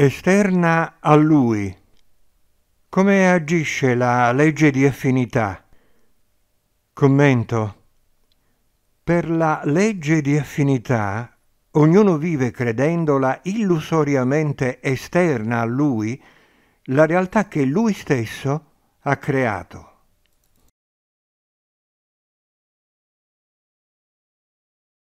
esterna a lui. Come agisce la legge di affinità? Commento. Per la legge di affinità ognuno vive credendola illusoriamente esterna a lui la realtà che lui stesso ha creato.